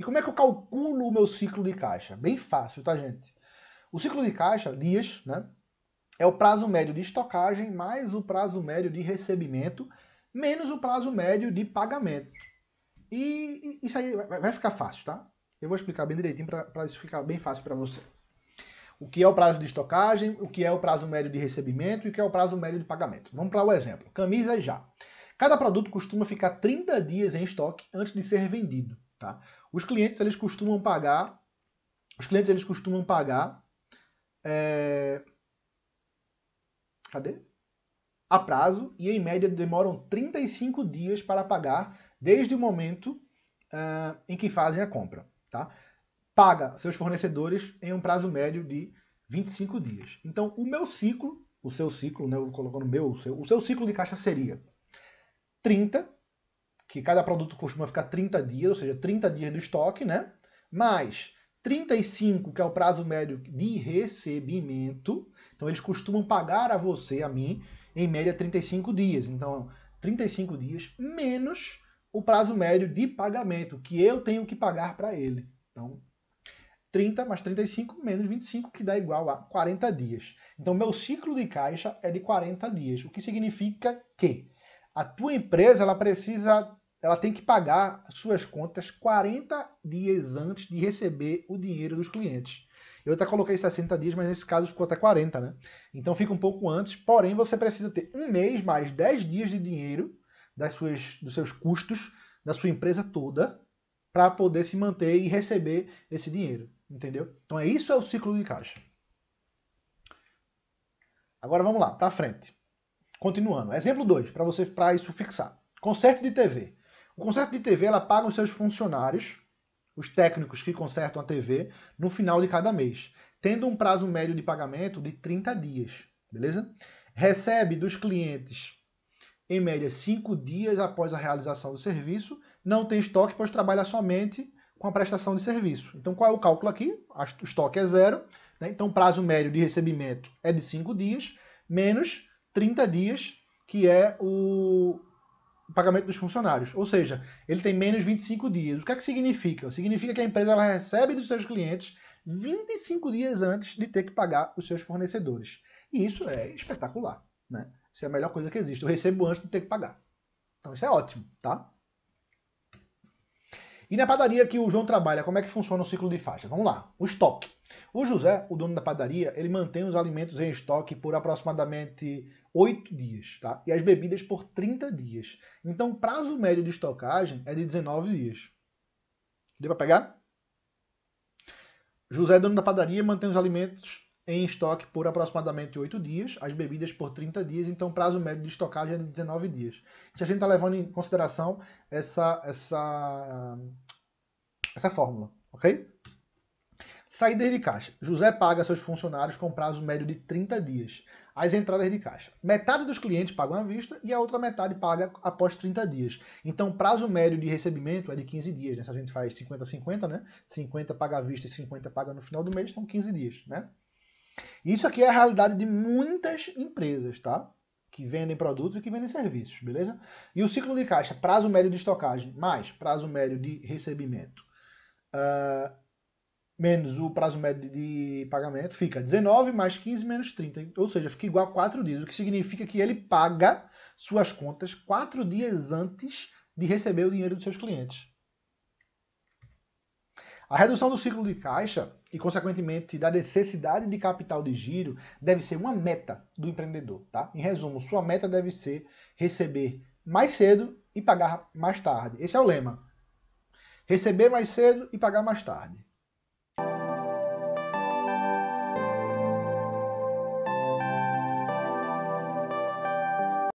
E como é que eu calculo o meu ciclo de caixa? Bem fácil, tá, gente? O ciclo de caixa, dias, né? É o prazo médio de estocagem mais o prazo médio de recebimento, menos o prazo médio de pagamento. E isso aí vai ficar fácil, tá? Eu vou explicar bem direitinho para isso ficar bem fácil para você. O que é o prazo de estocagem, o que é o prazo médio de recebimento e o que é o prazo médio de pagamento. Vamos para o exemplo. Camisa já. Cada produto costuma ficar 30 dias em estoque antes de ser vendido. Tá? Os clientes eles costumam pagar, os clientes eles costumam pagar, é... cadê? A prazo e em média demoram 35 dias para pagar desde o momento é, em que fazem a compra. Tá? Paga seus fornecedores em um prazo médio de 25 dias. Então o meu ciclo, o seu ciclo, né, eu vou colocar no meu, o seu, o seu ciclo de caixa seria 30 que cada produto costuma ficar 30 dias, ou seja, 30 dias do estoque, né? Mais 35, que é o prazo médio de recebimento. Então, eles costumam pagar a você, a mim, em média 35 dias. Então, 35 dias menos o prazo médio de pagamento que eu tenho que pagar para ele. Então, 30 mais 35 menos 25, que dá igual a 40 dias. Então, meu ciclo de caixa é de 40 dias, o que significa que a tua empresa ela precisa ela tem que pagar suas contas 40 dias antes de receber o dinheiro dos clientes. Eu até coloquei 60 dias, mas nesse caso ficou até 40, né? Então fica um pouco antes, porém você precisa ter um mês mais 10 dias de dinheiro das suas, dos seus custos, da sua empresa toda, para poder se manter e receber esse dinheiro, entendeu? Então é isso é o ciclo de caixa. Agora vamos lá, para frente. Continuando. Exemplo 2, para você para isso fixar. Conserto de TV. O conserto de TV ela paga os seus funcionários, os técnicos que consertam a TV, no final de cada mês, tendo um prazo médio de pagamento de 30 dias, beleza? Recebe dos clientes, em média, 5 dias após a realização do serviço, não tem estoque, pois trabalha somente com a prestação de serviço. Então, qual é o cálculo aqui? O estoque é zero, né? então o prazo médio de recebimento é de 5 dias, menos 30 dias, que é o, pagamento dos funcionários. Ou seja, ele tem menos 25 dias. O que é que significa? Significa que a empresa ela recebe dos seus clientes 25 dias antes de ter que pagar os seus fornecedores. E isso é espetacular, né? Isso é a melhor coisa que existe. Eu recebo antes de ter que pagar. Então isso é ótimo, tá? E na padaria que o João trabalha, como é que funciona o ciclo de faixa? Vamos lá, o estoque. O José, o dono da padaria, ele mantém os alimentos em estoque por aproximadamente 8 dias, tá? E as bebidas por 30 dias. Então, o prazo médio de estocagem é de 19 dias. Deu para pegar? José, dono da padaria, mantém os alimentos em estoque por aproximadamente 8 dias, as bebidas por 30 dias, então prazo médio de estocagem é de 19 dias. Isso a gente está levando em consideração essa, essa, essa fórmula, ok? Saídas de caixa. José paga seus funcionários com prazo médio de 30 dias. As entradas de caixa. Metade dos clientes pagam à vista e a outra metade paga após 30 dias. Então, prazo médio de recebimento é de 15 dias. Né? Se a gente faz 50-50, né? 50 paga à vista e 50 paga no final do mês, são 15 dias, né? Isso aqui é a realidade de muitas empresas, tá? Que vendem produtos e que vendem serviços, beleza? E o ciclo de caixa, prazo médio de estocagem, mais prazo médio de recebimento, uh, menos o prazo médio de pagamento, fica 19 mais 15 menos 30, ou seja, fica igual a 4 dias, o que significa que ele paga suas contas 4 dias antes de receber o dinheiro dos seus clientes. A redução do ciclo de caixa e, consequentemente, da necessidade de capital de giro deve ser uma meta do empreendedor, tá? Em resumo, sua meta deve ser receber mais cedo e pagar mais tarde. Esse é o lema. Receber mais cedo e pagar mais tarde.